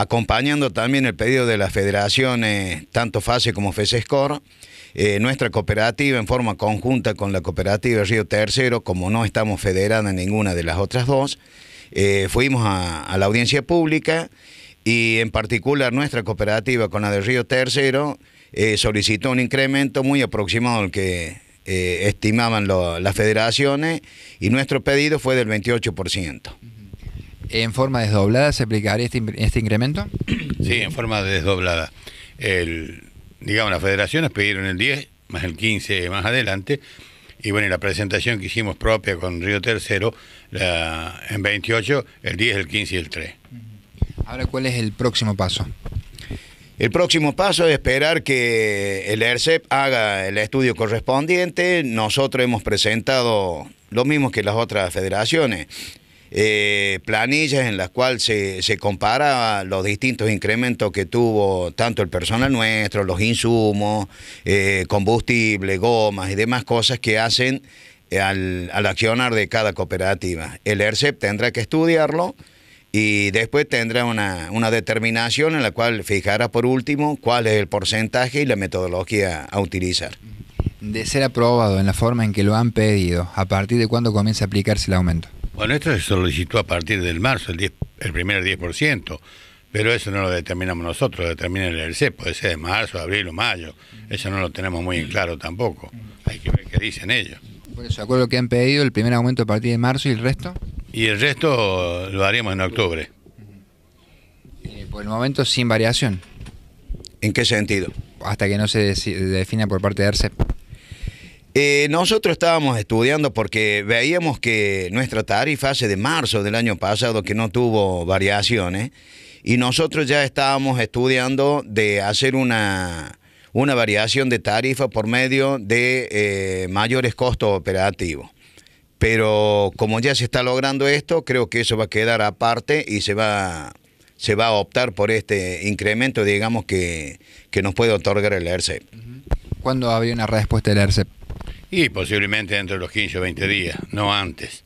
acompañando también el pedido de las federaciones, tanto FASE como FESESCOR, eh, nuestra cooperativa en forma conjunta con la cooperativa Río Tercero, como no estamos federadas en ninguna de las otras dos, eh, fuimos a, la audiencia pública y en particular nuestra cooperativa con la de Río Tercero eh, solicitó un incremento muy aproximado al que estimaban las federaciones y nuestro pedido fue del 28%. ¿En forma desdoblada se aplicaría este, este, incremento? Sí, en forma desdoblada. El, digamos, las federaciones pidieron el 10 más el 15 más adelante. Y bueno, la presentación que hicimos propia con Río Tercero, en 28, el 10, el 15 y el 3. Ahora, ¿cuál es el próximo paso? El próximo paso es esperar que el ERCEP haga el estudio correspondiente. Nosotros hemos presentado lo mismo que las otras federaciones eh, planillas en las cuales se, se compara los distintos incrementos que tuvo tanto el personal nuestro, los insumos, eh, combustible, gomas y demás cosas que hacen eh, al, accionar de cada cooperativa. El ERCEP tendrá que estudiarlo y después tendrá una, una, determinación en la cual fijará por último cuál es el porcentaje y la metodología a utilizar. De ser aprobado en la forma en que lo han pedido, ¿a partir de cuándo comienza a aplicarse el aumento? Bueno, esto se solicitó a partir del marzo, el, el primer 10%, pero eso no lo determinamos nosotros, lo determina el ERC, puede ser de marzo, abril o mayo, eso no lo tenemos muy en claro tampoco, hay que ver qué dicen ellos. Por eso, acuerdo que han pedido el primer aumento a partir de marzo y el resto. Y el resto lo haríamos en octubre. Eh, por el momento sin variación. ¿En qué sentido? Hasta que no se defina por parte del ERCEP. Eh, nosotros estábamos estudiando porque veíamos que nuestra tarifa hace de marzo del año pasado que no tuvo variaciones y nosotros ya estábamos estudiando de hacer una, una variación de tarifa por medio de eh, mayores costos operativos. Pero como ya se está logrando esto, creo que eso va a quedar aparte y se va, se va a optar por este incremento, digamos, que, nos puede otorgar el ERCEP. ¿Cuándo había una respuesta del ERCEP? Y posiblemente dentro de los 15 o 20 días, no antes.